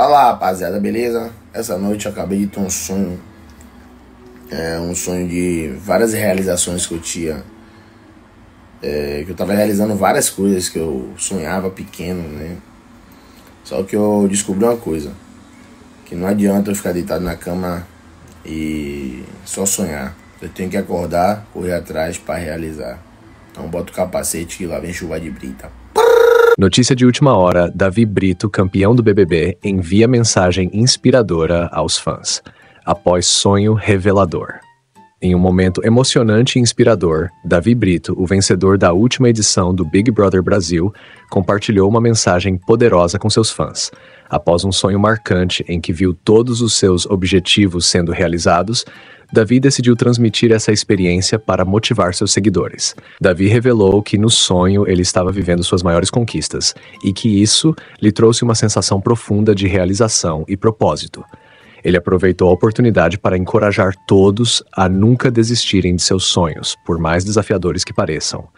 Fala rapaziada, beleza? Essa noite eu acabei de ter um sonho. É, um sonho de várias realizações que eu tinha. É, que eu tava realizando várias coisas que eu sonhava pequeno, né? Só que eu descobri uma coisa. Que não adianta eu ficar deitado na cama e só sonhar. Eu tenho que acordar, correr atrás para realizar. Então bota o capacete que lá vem chuva de brita. Notícia de última hora: Davi Brito, campeão do BBB, envia mensagem inspiradora aos fãs. Após sonho revelador. Em um momento emocionante e inspirador, Davi Brito, o vencedor da última edição do Big Brother Brasil, compartilhou uma mensagem poderosa com seus fãs. Após um sonho marcante em que viu todos os seus objetivos sendo realizados, Davi decidiu transmitir essa experiência para motivar seus seguidores. Davi revelou que no sonho ele estava vivendo suas maiores conquistas e que isso lhe trouxe uma sensação profunda de realização e propósito. Ele aproveitou a oportunidade para encorajar todos a nunca desistirem de seus sonhos, por mais desafiadores que pareçam.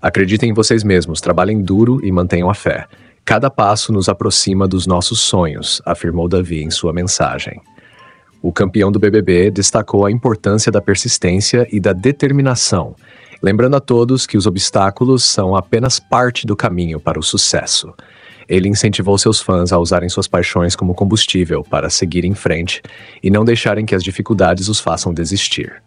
Acreditem em vocês mesmos, trabalhem duro e mantenham a fé. Cada passo nos aproxima dos nossos sonhos, afirmou Davi em sua mensagem. O campeão do BBB destacou a importância da persistência e da determinação, lembrando a todos que os obstáculos são apenas parte do caminho para o sucesso. Ele incentivou seus fãs a usarem suas paixões como combustível para seguir em frente e não deixarem que as dificuldades os façam desistir.